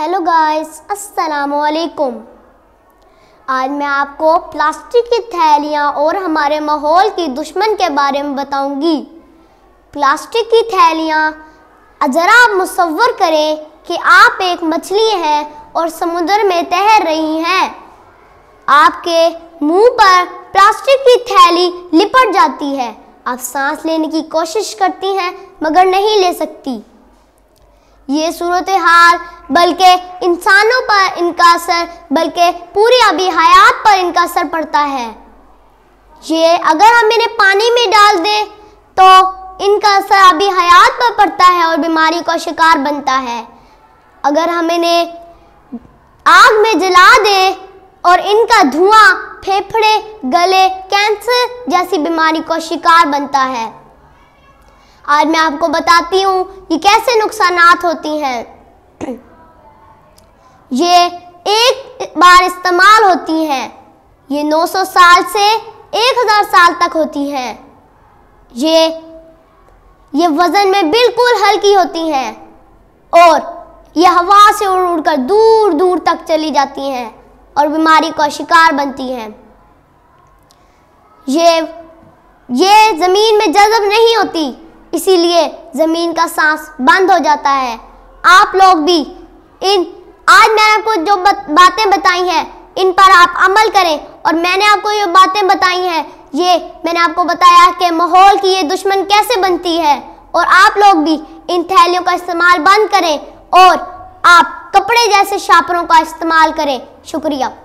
hello guys अस्सलाम वालेकुम आज मैं आपको प्लास्टिक की थैलियाँ और हमारे माहौल की दुश्मन के बारे में बताऊंगी प्लास्टिक की थैलियाँ ज़रा आप मुसवर करें कि आप एक मछली हैं और समुद्र में तैर रही हैं आपके मुंह पर प्लास्टिक की थैली लिपट जाती है आप सांस लेने की कोशिश करती हैं मगर नहीं ले सकती ये सूरत हाल बल्कि इंसानों पर इनका असर बल्कि पूरी अभी हयात पर इनका असर पड़ता है ये अगर हम इन्हें पानी में डाल दें तो इनका असर अभी हयात पर पड़ता है और बीमारी का शिकार बनता है अगर हम इन्हें आग में जला दें और इनका धुआं फेफड़े गले कैंसर जैसी बीमारी का शिकार बनता है आज मैं आपको बताती हूँ कि कैसे नुकसान होती हैं ये एक बार इस्तेमाल होती हैं ये 900 साल से 1000 साल तक होती हैं ये ये वज़न में बिल्कुल हल्की होती हैं और ये हवा से उड़ उड़ कर दूर दूर तक चली जाती हैं और बीमारी का शिकार बनती हैं ये ये ज़मीन में जजब नहीं होती इसीलिए ज़मीन का सांस बंद हो जाता है आप लोग भी इन आज मैंने आपको जो बातें बताई हैं इन पर आप अमल करें और मैंने आपको ये बातें बताई हैं ये मैंने आपको बताया कि माहौल की ये दुश्मन कैसे बनती है और आप लोग भी इन थैलियों का इस्तेमाल बंद करें और आप कपड़े जैसे शापरों का इस्तेमाल करें शुक्रिया